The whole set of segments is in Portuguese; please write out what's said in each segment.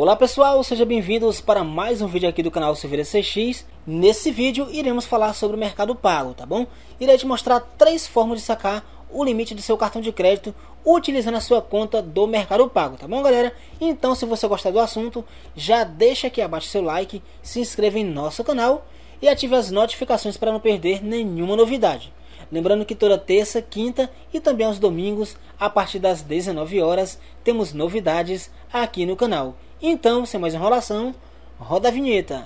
Olá pessoal, sejam bem-vindos para mais um vídeo aqui do canal Silveira CX. Nesse vídeo iremos falar sobre o mercado pago, tá bom? Irei te mostrar três formas de sacar o limite do seu cartão de crédito utilizando a sua conta do mercado pago, tá bom galera? Então se você gostar do assunto, já deixa aqui abaixo seu like, se inscreva em nosso canal e ative as notificações para não perder nenhuma novidade. Lembrando que toda terça, quinta e também aos domingos, a partir das 19 horas, temos novidades aqui no canal. Então, sem mais enrolação, roda a vinheta.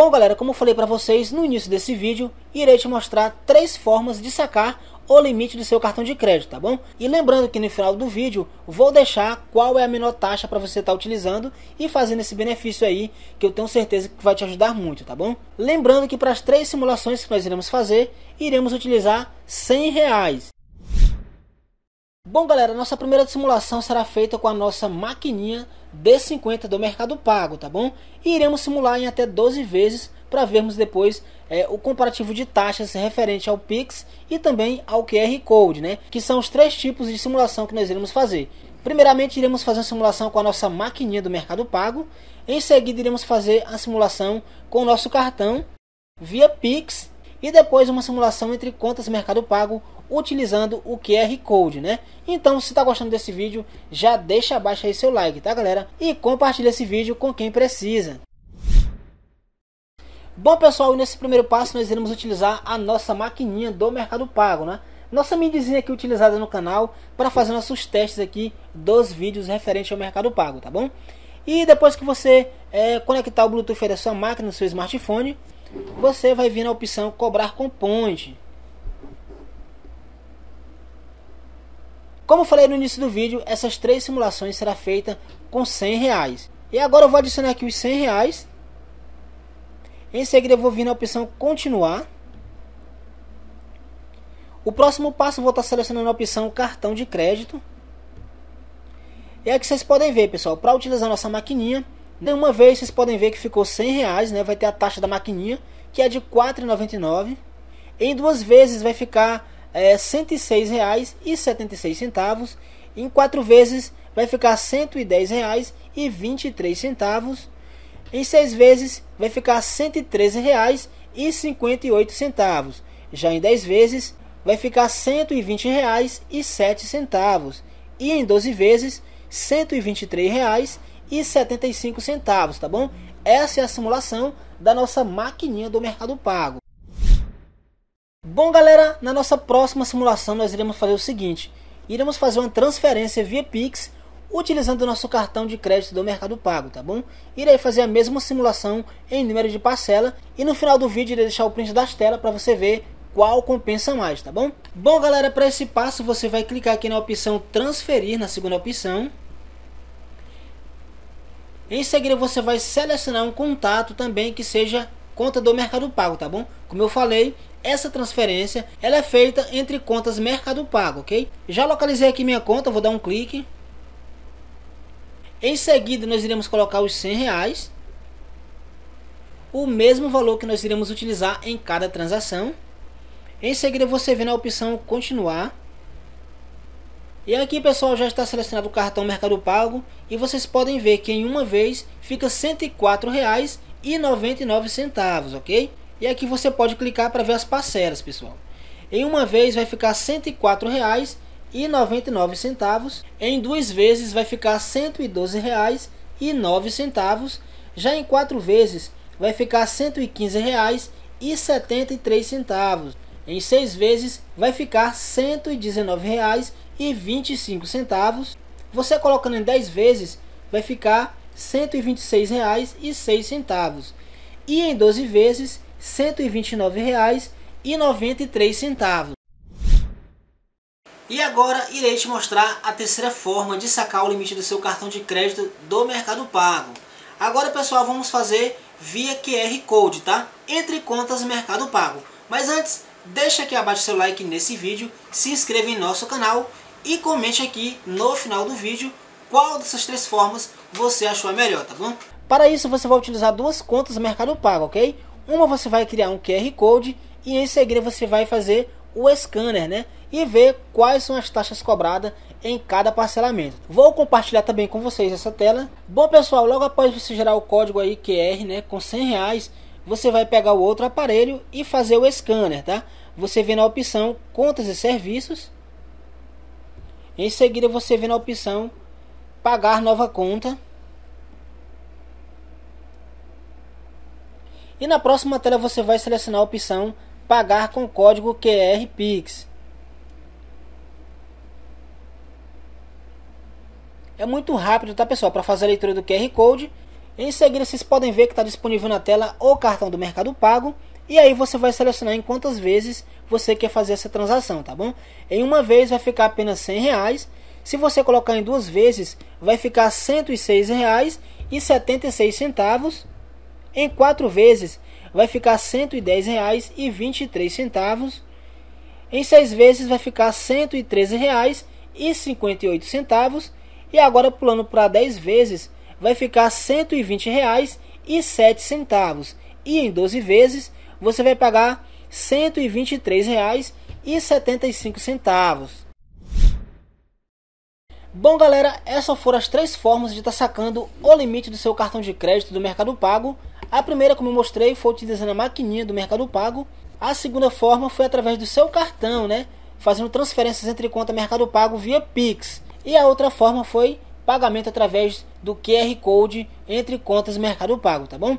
Bom galera, como eu falei para vocês no início desse vídeo, irei te mostrar três formas de sacar o limite do seu cartão de crédito, tá bom? E lembrando que no final do vídeo vou deixar qual é a menor taxa para você estar tá utilizando e fazendo esse benefício aí, que eu tenho certeza que vai te ajudar muito, tá bom? Lembrando que para as três simulações que nós iremos fazer, iremos utilizar 100 reais. Bom galera, nossa primeira simulação será feita com a nossa maquininha D50 do Mercado Pago, tá bom? E iremos simular em até 12 vezes para vermos depois é, o comparativo de taxas referente ao Pix e também ao QR Code, né? Que são os três tipos de simulação que nós iremos fazer. Primeiramente, iremos fazer uma simulação com a nossa maquininha do Mercado Pago. Em seguida, iremos fazer a simulação com o nosso cartão via Pix e depois uma simulação entre contas Mercado Pago utilizando o QR Code, né? Então, se está gostando desse vídeo, já deixa abaixo aí seu like, tá galera? E compartilha esse vídeo com quem precisa. Bom pessoal, nesse primeiro passo nós iremos utilizar a nossa maquininha do Mercado Pago, né? Nossa midzinha aqui utilizada no canal para fazer nossos testes aqui dos vídeos referentes ao Mercado Pago, tá bom? E depois que você é, conectar o Bluetooth da sua máquina, no seu smartphone, você vai vir na opção cobrar com ponte. Como falei no início do vídeo, essas três simulações serão feitas com 100 reais. E agora eu vou adicionar aqui os 100 reais. Em seguida eu vou vir na opção continuar. O próximo passo eu vou estar selecionando a opção cartão de crédito. E aqui é vocês podem ver, pessoal, para utilizar nossa maquininha, de uma vez vocês podem ver que ficou 100 reais, né? Vai ter a taxa da maquininha, que é de R$4,99. 4,99. Em duas vezes vai ficar é, R$ 106,76. Em quatro vezes vai ficar R$ 110,23. Em seis vezes vai ficar R$ 113,58. Já em 10 vezes vai ficar R$ 120,07. E em 12 vezes R$ 123,75, tá bom? Essa é a simulação da nossa maquininha do Mercado Pago. Bom galera, na nossa próxima simulação nós iremos fazer o seguinte, iremos fazer uma transferência via Pix utilizando o nosso cartão de crédito do Mercado Pago, tá bom? Irei fazer a mesma simulação em número de parcela e no final do vídeo irei deixar o print das telas para você ver qual compensa mais, tá bom? Bom galera, para esse passo você vai clicar aqui na opção transferir, na segunda opção. Em seguida você vai selecionar um contato também que seja conta do Mercado Pago, tá bom? Como eu falei, essa transferência ela é feita entre contas Mercado Pago, ok? Já localizei aqui minha conta, vou dar um clique. Em seguida, nós iremos colocar os 100 reais, o mesmo valor que nós iremos utilizar em cada transação. Em seguida, você vê na opção Continuar. E aqui pessoal já está selecionado o cartão Mercado Pago e vocês podem ver que em uma vez fica R$104,99 ok? E aqui é você pode clicar para ver as parcelas, pessoal. Em uma vez vai ficar R$ 104,99. Em duas vezes vai ficar R$ 112,09. Já em quatro vezes vai ficar R$ 115,73. Em seis vezes vai ficar R$ 119,25. Você colocando em 10 vezes vai ficar R$ 126,06. E em 12 vezes R$ 129,93. E agora irei te mostrar a terceira forma de sacar o limite do seu cartão de crédito do Mercado Pago. Agora pessoal, vamos fazer via QR Code, tá? Entre contas Mercado Pago. Mas antes, deixa aqui abaixo seu like nesse vídeo, se inscreva em nosso canal e comente aqui no final do vídeo qual dessas três formas você achou a melhor, tá bom? Para isso você vai utilizar duas contas Mercado Pago, ok? Uma você vai criar um QR Code e em seguida você vai fazer o scanner, né? E ver quais são as taxas cobradas em cada parcelamento. Vou compartilhar também com vocês essa tela. Bom pessoal, logo após você gerar o código aí QR, né, com 100 reais, você vai pegar o outro aparelho e fazer o scanner, tá? Você vem na opção contas e serviços. Em seguida você vem na opção pagar nova conta. E na próxima tela você vai selecionar a opção Pagar com código QR Pix. É muito rápido, tá pessoal, para fazer a leitura do QR Code. Em seguida, vocês podem ver que está disponível na tela o cartão do Mercado Pago. E aí você vai selecionar em quantas vezes você quer fazer essa transação, tá bom? Em uma vez vai ficar apenas 100 reais. Se você colocar em duas vezes, vai ficar R$ 106,76 em quatro vezes vai ficar R$ 110,23. Em seis vezes vai ficar R$ 113,58. E agora pulando para 10 vezes vai ficar R$ 120,07. E em 12 vezes você vai pagar R$ 123,75. Bom galera, essas foram as três formas de estar tá sacando o limite do seu cartão de crédito do Mercado Pago a primeira, como eu mostrei, foi utilizando a maquininha do Mercado Pago. A segunda forma foi através do seu cartão, né? Fazendo transferências entre conta Mercado Pago via Pix. E a outra forma foi pagamento através do QR Code entre contas Mercado Pago, tá bom?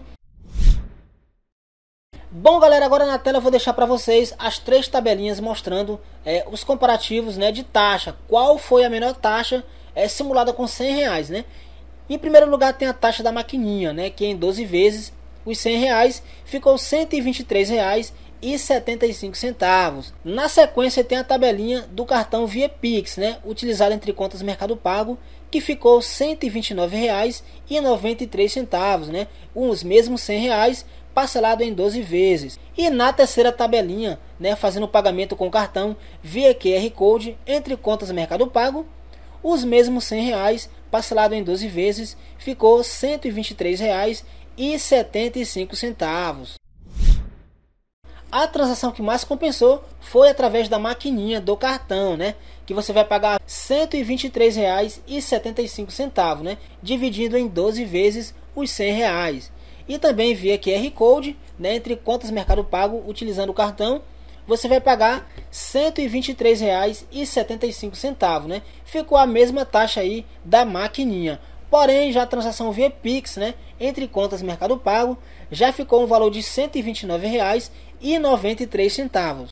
Bom, galera, agora na tela eu vou deixar para vocês as três tabelinhas mostrando é, os comparativos né, de taxa. Qual foi a menor taxa é, simulada com 100 reais, né? Em primeiro lugar tem a taxa da maquininha, né, que é em 12 vezes os 100 reais ficou R$ 123,75. Na sequência tem a tabelinha do cartão Via Pix, né, utilizado entre contas Mercado Pago, que ficou R$ 129,93, né, os mesmos R$ 100 reais parcelado em 12 vezes. E na terceira tabelinha, né, fazendo o pagamento com cartão via QR Code entre contas Mercado Pago, os mesmos R$ 100 reais parcelado em 12 vezes ficou R$ 123,00 e 75 centavos. A transação que mais compensou foi através da maquininha do cartão, né? Que você vai pagar R$ centavos, né? Dividindo em 12 vezes os 100 reais. E também via QR Code, né? Entre contas Mercado Pago utilizando o cartão, você vai pagar R$ centavos, né? Ficou a mesma taxa aí da maquininha. Porém, já a transação via Pix, né, entre contas Mercado Pago, já ficou um valor de R$ 129,93.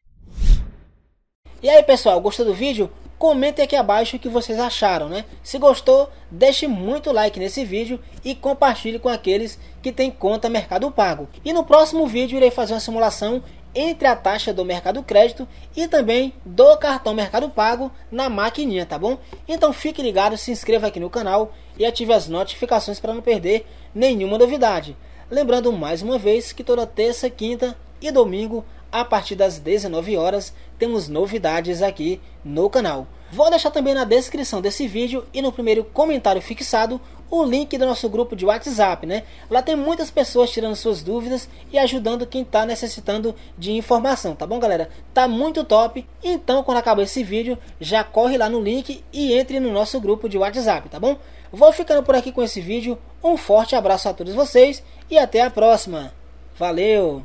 E aí, pessoal, gostou do vídeo? Comente aqui abaixo o que vocês acharam, né? Se gostou, deixe muito like nesse vídeo e compartilhe com aqueles que têm conta Mercado Pago. E no próximo vídeo irei fazer uma simulação entre a taxa do mercado crédito e também do cartão Mercado Pago na maquininha, tá bom? Então fique ligado, se inscreva aqui no canal e ative as notificações para não perder nenhuma novidade. Lembrando mais uma vez que toda terça, quinta e domingo, a partir das 19 horas, temos novidades aqui no canal. Vou deixar também na descrição desse vídeo e no primeiro comentário fixado o link do nosso grupo de WhatsApp, né? Lá tem muitas pessoas tirando suas dúvidas e ajudando quem está necessitando de informação, tá bom, galera? Tá muito top. Então, quando acabar esse vídeo, já corre lá no link e entre no nosso grupo de WhatsApp, tá bom? Vou ficando por aqui com esse vídeo. Um forte abraço a todos vocês e até a próxima. Valeu!